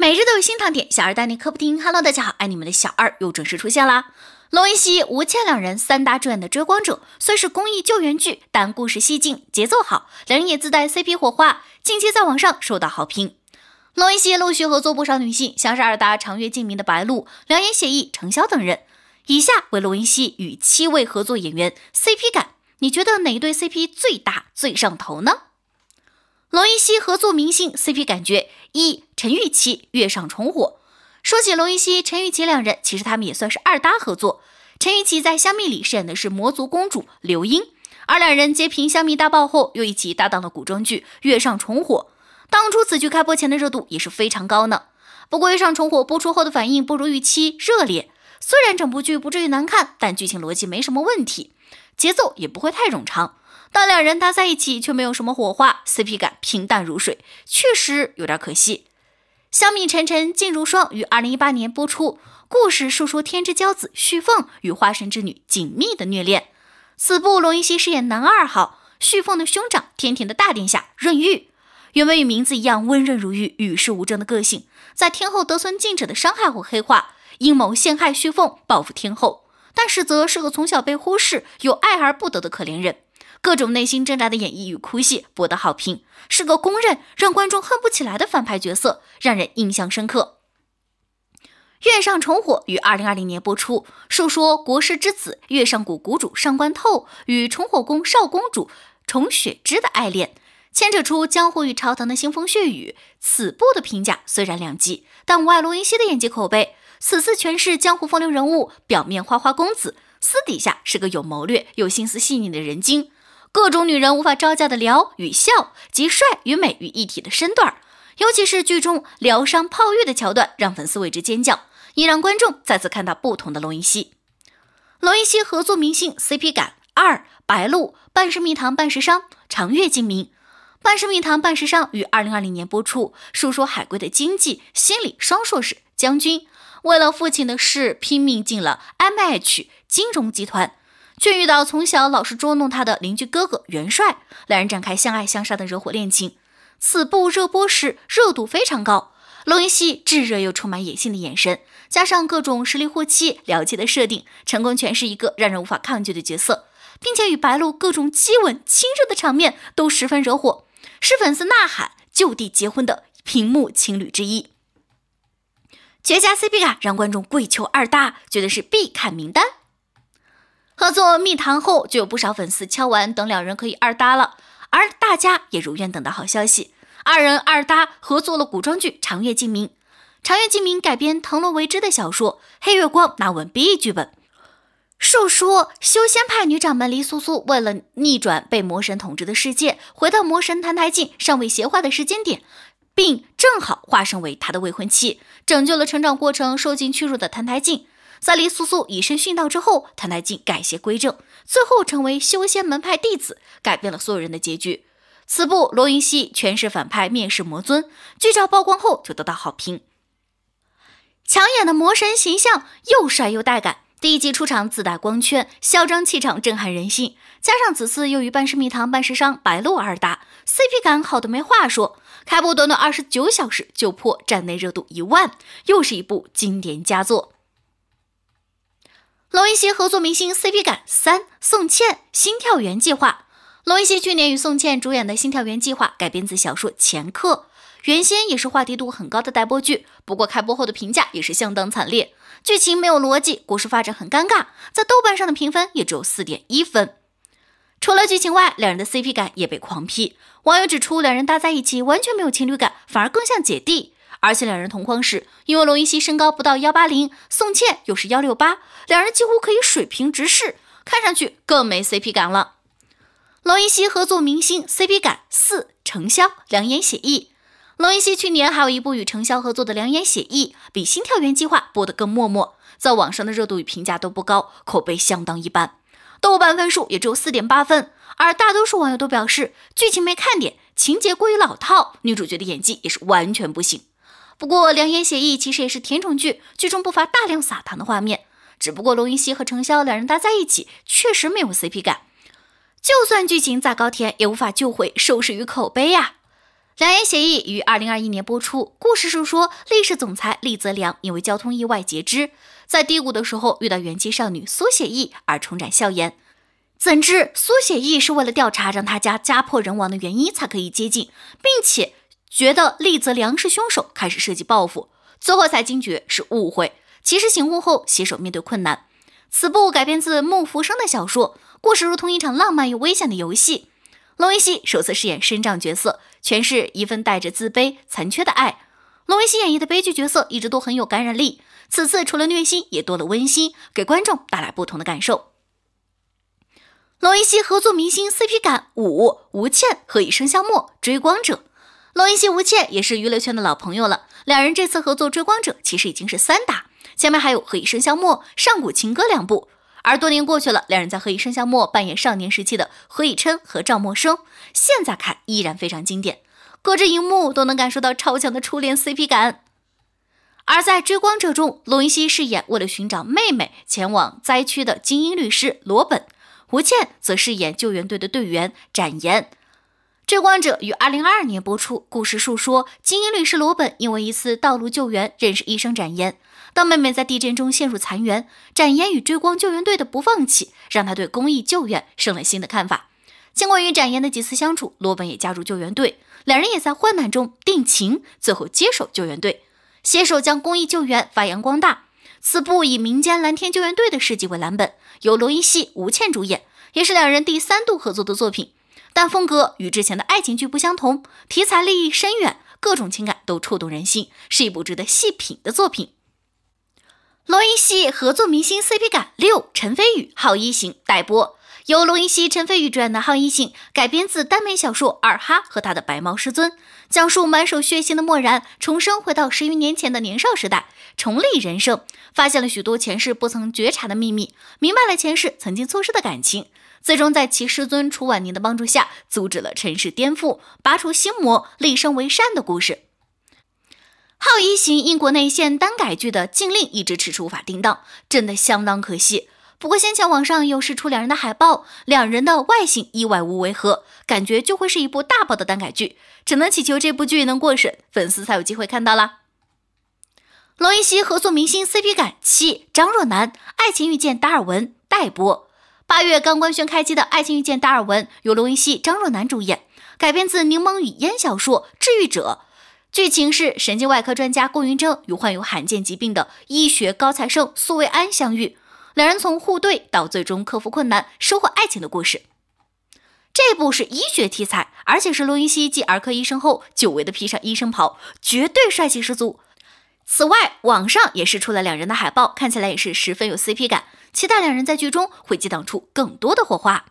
每日都有新糖点，小二带你科普听。Hello，大家好，爱你们的小二又准时出现啦！罗云熙、吴倩两人三大主演的《追光者》虽是公益救援剧，但故事戏精，节奏好，两人也自带 CP 火花，近期在网上受到好评。罗云熙陆续合作不少女星，像是二搭长月烬明的白鹿、良言写意、程潇等人。以下为罗云熙与七位合作演员 CP 感，你觉得哪对 CP 最大、最上头呢？龙一熙合作明星 CP 感觉一陈玉琪《月上重火》。说起龙一熙、陈玉琪两人，其实他们也算是二搭合作。陈玉琪在《香蜜》里饰演的是魔族公主刘英，而两人接平《香蜜》大爆后，又一起搭档了古装剧《月上重火》。当初此剧开播前的热度也是非常高呢。不过《月上重火》播出后的反应不如预期热烈，虽然整部剧不至于难看，但剧情逻辑没什么问题，节奏也不会太冗长。但两人搭在一起却没有什么火花，CP 感平淡如水，确实有点可惜。香蜜沉沉烬如霜于二零一八年播出，故事述说天之骄子旭凤与花神之女紧密的虐恋。此部龙一熙饰演男二号旭凤的兄长天庭的大殿下润玉，原本与名字一样温润如玉、与世无争的个性，在天后得寸进尺的伤害后黑化，阴谋陷害旭凤报复天后，但实则是个从小被忽视、又爱而不得的可怜人。各种内心挣扎的演绎与哭戏博得好评，是个公认让观众恨不起来的反派角色，让人印象深刻。《月上重火》于二零二零年播出，述说国师之子月上谷谷主上官透与重火宫少公主重雪芝的爱恋，牵扯出江湖与朝堂的腥风血雨。此部的评价虽然两极，但无碍罗云熙的演技口碑。此次诠释江湖风流人物，表面花花公子，私底下是个有谋略、有心思细腻的人精。各种女人无法招架的撩与笑及帅与美于一体的身段尤其是剧中疗伤泡浴的桥段，让粉丝为之尖叫，也让观众再次看到不同的龙一熙。龙一熙合作明星 CP 感二白鹿，半是蜜糖半是伤。长月烬明，半是蜜糖半是伤，于二零二零年播出，述说海归的经济心理双硕士将军，为了父亲的事拼命进了 MH 金融集团。却遇到从小老是捉弄他的邻居哥哥元帅，两人展开相爱相杀的惹火恋情。此部热播时热度非常高，龙云熙炙热又充满野性的眼神，加上各种实力护妻、了解的设定，成功诠释一个让人无法抗拒的角色，并且与白鹿各种激吻、亲热的场面都十分惹火，是粉丝呐喊就地结婚的屏幕情侣之一。绝佳 CP 感让观众跪求二大，绝对是必看名单。合作蜜糖后，就有不少粉丝敲完等两人可以二搭了，而大家也如愿等到好消息，二人二搭合作了古装剧《长月烬明》。《长月烬明》改编藤萝为之的小说《黑月光》，那文 B 剧本。述说修仙派女掌门黎苏苏为了逆转被魔神统治的世界，回到魔神澹台烬尚未邪化的时间点，并正好化身为他的未婚妻，拯救了成长过程受尽屈辱的澹台烬。在黎苏苏以身殉道之后，他乃竟改邪归正，最后成为修仙门派弟子，改变了所有人的结局。此部罗云熙诠释反派灭世魔尊，剧照曝光后就得到好评。抢眼的魔神形象，又帅又带感，第一集出场自带光圈，嚣张气场震撼人心。加上此次又与半世蜜糖、半世商白鹿二搭，CP 感好的没话说。开播短短二十九小时就破站内热度一万，又是一部经典佳作。龙一熙合作明星 CP 感三宋茜《心跳源计划》。龙一熙去年与宋茜主演的《心跳源计划》改编自小说《前客》，原先也是话题度很高的待播剧，不过开播后的评价也是相当惨烈，剧情没有逻辑，故事发展很尴尬，在豆瓣上的评分也只有四点一分。除了剧情外，两人的 CP 感也被狂批，网友指出两人搭在一起完全没有情侣感，反而更像姐弟。而且两人同框时，因为龙一熙身高不到幺八零，宋茜又是幺六八，两人几乎可以水平直视，看上去更没 CP 感了。龙一熙合作明星 CP 感四，程潇《两眼写意》。龙一熙去年还有一部与程潇合作的《两眼写意》，比《心跳源计划》播得更默默，在网上的热度与评价都不高，口碑相当一般，豆瓣分数也只有四点八分。而大多数网友都表示剧情没看点，情节过于老套，女主角的演技也是完全不行。不过，《良言写意》其实也是甜宠剧，剧中不乏大量撒糖的画面。只不过，龙云熙和程潇两人搭在一起，确实没有 CP 感。就算剧情再高甜，也无法救回收视与口碑呀。《良言写意》于二零二一年播出，故事是说，力士总裁厉泽良因为交通意外截肢，在低谷的时候遇到元气少女苏写意而重展笑颜。怎知苏写意是为了调查让他家家破人亡的原因才可以接近，并且。觉得利泽良是凶手，开始设计报复，最后才惊觉是误会。及时醒悟后，携手面对困难。此部改编自木浮生的小说，故事如同一场浪漫又危险的游戏。罗云熙首次饰演身障角色，诠释一份带着自卑、残缺的爱。罗云熙演绎的悲剧角色一直都很有感染力，此次除了虐心，也多了温馨，给观众带来不同的感受。罗云熙合作明星 CP 感五：吴倩、何以笙箫默、追光者。龙云熙、吴倩也是娱乐圈的老朋友了，两人这次合作《追光者》其实已经是三打，前面还有《何以笙箫默》《上古情歌》两部。而多年过去了，两人在《何以笙箫默》扮演少年时期的何以琛和赵默笙，现在看依然非常经典，隔着荧幕都能感受到超强的初恋 CP 感。而在《追光者》中，龙云熙饰演为了寻找妹妹前往灾区的精英律师罗本，吴倩则饰演救援队的队员展颜。《追光者》于二零二二年播出。故事述说，精英律师罗本因为一次道路救援，认识医生展颜。当妹妹在地震中陷入残垣，展颜与追光救援队的不放弃，让他对公益救援生了新的看法。经过与展颜的几次相处，罗本也加入救援队，两人也在患难中定情，最后接手救援队，携手将公益救援发扬光大。此部以民间蓝天救援队的事迹为蓝本，由罗伊希、吴倩主演，也是两人第三度合作的作品。但风格与之前的爱情剧不相同，题材立意深远，各种情感都触动人心，是一部值得细品的作品。龙一熙合作明星 CP 感六陈飞宇好一行待播，由龙一熙、陈飞宇主演的《好一行》改编自耽美小说《二哈和他的白猫师尊》，讲述满手血腥的漠然重生回到十余年前的年少时代，重立人生，发现了许多前世不曾觉察的秘密，明白了前世曾经错失的感情。最终在其师尊楚婉宁的帮助下，阻止了尘世颠覆，拔除心魔，立身为善的故事。浩一型英国内线单改剧的禁令，一直迟迟无法定档，真的相当可惜。不过先前网上又释出两人的海报，两人的外形意外无违和，感觉就会是一部大爆的单改剧，只能祈求这部剧能过审，粉丝才有机会看到啦。罗云熙合作明星 CP 感七张若楠，爱情遇见达尔文待播。八月刚官宣开机的《爱情遇见达尔文》由龙云熙、张若楠主演，改编自柠檬与烟小说《治愈者》。剧情是神经外科专家顾云峥与患有罕见疾病的医学高材生苏维安相遇，两人从互怼到最终克服困难，收获爱情的故事。这部是医学题材，而且是龙云熙继儿科医生后久违的披上医生袍，绝对帅气十足。此外，网上也是出了两人的海报，看起来也是十分有 CP 感。期待两人在剧中会激荡出更多的火花。